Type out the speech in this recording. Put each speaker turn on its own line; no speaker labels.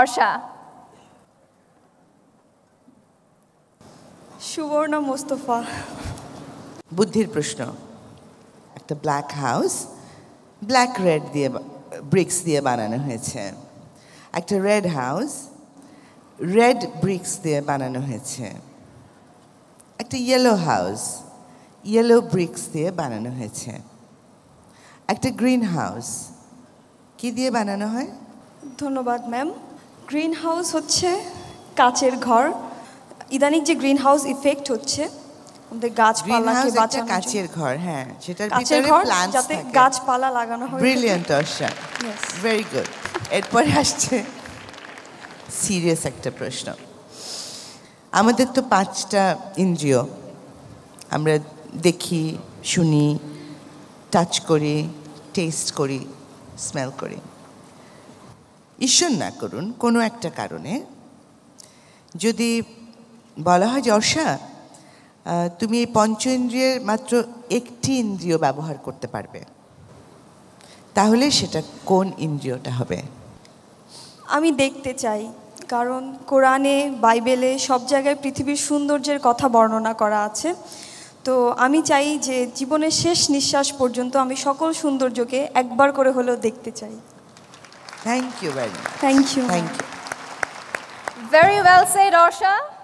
অর্ষা সুবর্ণ মোস্তফা
বুদ্ধির প্রশ্ন একটা ব্ল্যাক হাউস ব্ল্যাক রেড দিয়ে ব্রিক্স দিয়ে বানানো হয়েছে একটা রেড হাউস রেড ব্রিক্স দিয়ে বানানো হয়েছে একটা ইয়েলো হাউস ইয়েলো ব্রিক্স দিয়ে বানানো হয়েছে একটা গ্রিন হাউস
কী দিয়ে বানানো হয় ধন্যবাদ ম্যাম গ্রিন হাউস হচ্ছে কাচের ঘর ইদানিক যে গ্রিন হাউস ইফেক্ট হচ্ছে আমাদের গাছপালাকে বাঁচানো কাচের
ঘর হ্যাঁ সেটার যাতে
গাছপালা লাগানো হয়
ভেরি গুড এরপরে আসছে সিরিয়াস একটা প্রশ্ন আমাদের তো পাঁচটা ইন্দ্রিয় আমরা দেখি শুনি টাচ করি টেস্ট করি স্মেল করি ঈশ্বর না করুন কোনো একটা কারণে যদি বলা হয় যে অর্ষা তুমি এই পঞ্চ ইন্দ্রিয়ের মাত্র একটি ইন্দ্রিয় ব্যবহার করতে পারবে তাহলে সেটা কোন ইন্দ্রিয়টা হবে
আমি দেখতে চাই কারণ কোরআনে বাইবেলে সব জায়গায় পৃথিবীর সৌন্দর্যের কথা বর্ণনা করা আছে তো আমি চাই যে জীবনের শেষ নিঃশ্বাস পর্যন্ত আমি সকল সৌন্দর্যকে একবার করে হলেও দেখতে চাই
Thank you very much. Thank you. Thank you.
Very well said, Osha.